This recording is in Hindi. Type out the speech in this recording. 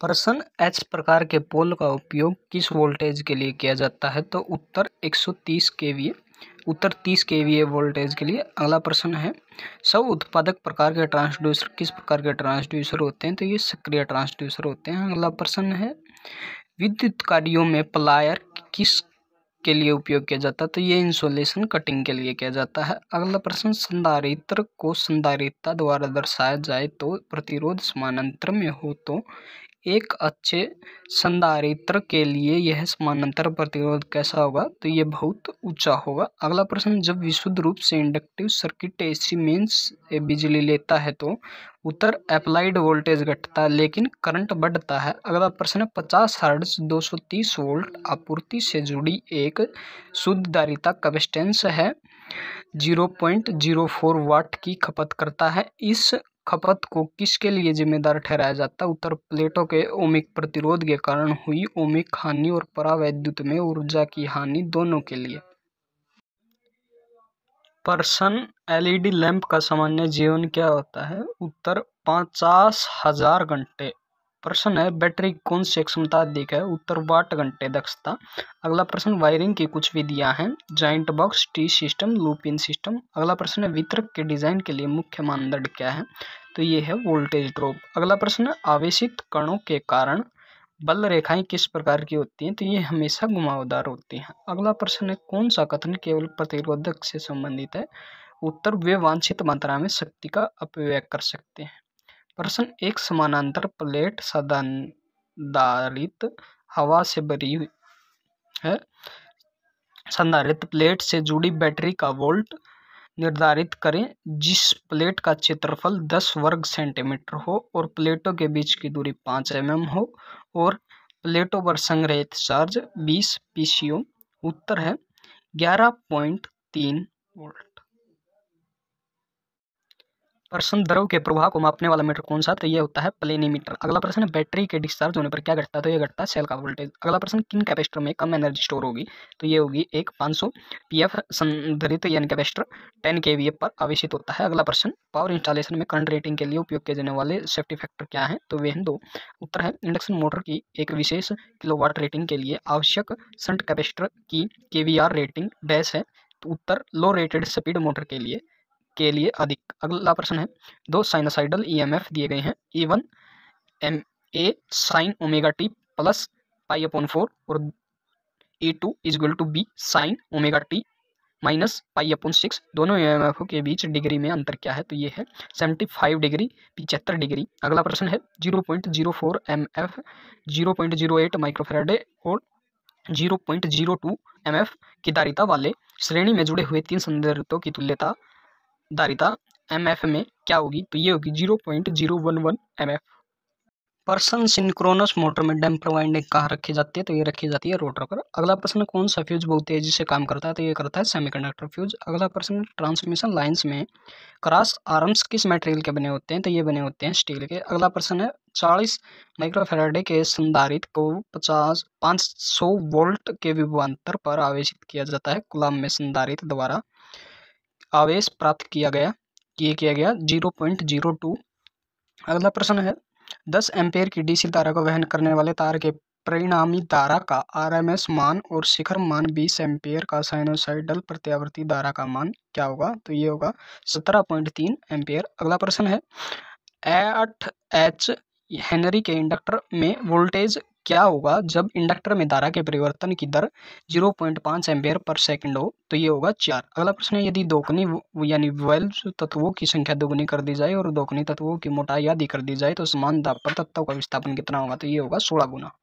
प्रश्न एच प्रकार के पोल का उपयोग किस वोल्टेज के लिए किया जाता है तो उत्तर 130 केवीए उत्तर 30 केवीए वोल्टेज के लिए अगला प्रश्न है सब उत्पादक प्रकार के ट्रांसड्यूसर किस प्रकार के ट्रांसड्यूसर होते हैं तो ये सक्रिय ट्रांसड्यूसर होते हैं अगला प्रश्न है विद्युत कार्यों में प्लायर किस के लिए उपयोग किया जाता है तो ये इंसुलेशन कटिंग के लिए किया जाता है अगला प्रश्न संधारित्र को संधारिता द्वारा दर्शाया जाए तो प्रतिरोध समानांतर में हो तो एक अच्छे संधारित्र के लिए यह समानांतर प्रतिरोध कैसा होगा तो ये बहुत ऊंचा होगा अगला प्रश्न जब विशुद्ध रूप से इंडक्टिव सर्किट एसी मीन्स बिजली लेता है तो उत्तर अप्लाइड वोल्टेज घटता है लेकिन करंट बढ़ता है अगला प्रश्न पचास सौ 230 वोल्ट आपूर्ति से जुड़ी एक शुद्ध दारिता कवेस्टेंस है zero point zero four watt की खपत करता है इस खपत को किसके लिए जिम्मेदार ठहराया जाता है उत्तर प्लेटो के ओमिक प्रतिरोध के कारण हुई ओमिक हानि और परावैद्युत में ऊर्जा की हानि दोनों के लिए पर्सन एलईडी लैंप का सामान्य जीवन क्या होता है उत्तर पचास हजार घंटे प्रश्न है बैटरी कौन सी क्षमता अधिक है उत्तर वाट घंटे दक्षता अगला प्रश्न वायरिंग की कुछ विधियां हैं joint box T system loop in system अगला प्रश्न है वितरक के डिजाइन के लिए मुख्य मानदंड क्या है तो ये है वोल्टेज ड्रॉप अगला प्रश्न है आवेशित कणों के कारण बल रेखाएं किस प्रकार की होती हैं तो ये हमेशा घुमावदार होती हैं अगला प्रश्न है कौन सा कथन केवल प्रतिरोधक से संबंधित है उत्तर वे वांछित मात्रा में शक्ति का अपव्यय कर सकते हैं प्रश्न एक समानांतर प्लेट संधारित हवा से भरी है संधारित प्लेट से जुड़ी बैटरी का वोल्ट निर्धारित करें जिस प्लेट का क्षेत्रफल दस वर्ग सेंटीमीटर हो और प्लेटों के बीच की दूरी पाँच एम mm हो और प्लेटों पर संग्रहित चार्ज बीस पी उत्तर है ग्यारह पॉइंट तीन वोल्ट प्रश्न द्रव के प्रभाव को मापने वाला मीटर कौन सा तो ये होता है प्लेनीमीटर अगला प्रश्न है बैटरी के डिस्चार्ज होने पर क्या घटता है तो ये घटता है सेल का वोल्टेज अगला प्रश्न किन कैपेसिटर में कम एनर्जी स्टोर होगी तो ये होगी एक 500 सौ पी एफ संधरित यानी कैपेसिटर 10 के वी पर आवेशित होता है अगला प्रश्न पावर इंस्टॉलेशन में करंट रेटिंग के लिए उपयोग किए जाने वाले सेफ्टी फैक्टर क्या है तो वे हैं दो उत्तर है इंडक्शन मोटर की एक विशेष किलोवाट रेटिंग के लिए आवश्यक संट कैपेसिटर की के रेटिंग डैश है तो उत्तर लो रेटेड स्पीड मोटर के लिए के लिए अधिक अगला प्रश्न है दो साइनासाइडल ईएमएफ e दिए गए हैं E one M A sine omega T plus pi upon four और A two equal to B sine omega T minus pi upon six दोनों ई e के बीच डिग्री में अंतर क्या है तो ये है सेवेंटी फाइव डिग्री पिचहत्तर डिग्री अगला प्रश्न है zero point zero four M F zero point zero eight microfarad और zero point zero two M F की दारिता वाले श्रेणी में जुड़े हुए तीन संदर्भों की तुल्यता धारिता एम एफ में क्या होगी तो ये होगी zero point zero one one M F person synchronous motor में डैम्पर वाइंडिंग कहाँ रखी जाती है तो ये रखी जाती है रोटर पर अगला प्रश्न कौन सा फ्यूज बहुत तेजी से काम करता है तो ये करता है सेमीकंडक्टर फ्यूज अगला प्रश्न ट्रांसमिशन लाइंस में क्रॉस आर्म्स किस मटेरियल के बने होते हैं तो ये बने होते हैं स्टील के अगला प्रश्न है चालीस माइक्रोफेराडे के संधारित को पचास पाँच सौ वोल्ट के विभवान्तर पर आवेशित किया जाता है गुलाम में संधारित द्वारा आवेश प्राप्त किया गया ये किया गया जीरो पॉइंट जीरो टू अगला प्रश्न है दस एम्पेयर की डीसी तारा को वहन करने वाले तार के परिणामी धारा का आरएमएस मान और शिखर मान बीस एम्पेयर का साइनोसाइडल प्रत्यावर्ती धारा का मान क्या होगा तो ये होगा सत्रह पॉइंट तीन एम्पेयर अगला प्रश्न है एट एच हेनरी के इंडक्टर में वोल्टेज क्या होगा जब इंडक्टर में धारा के परिवर्तन की दर 0.5 पॉइंट पर सेकंड हो तो ये होगा चार अगला प्रश्न है यदि दोगुनी यानी वेल्व तत्वों की संख्या दोगुनी कर दी जाए और दोगुनी तत्वों की मोटाई आदि कर दी जाए तो समान दाब पर तत्वों का विस्थापन कितना होगा तो ये होगा सोलह गुना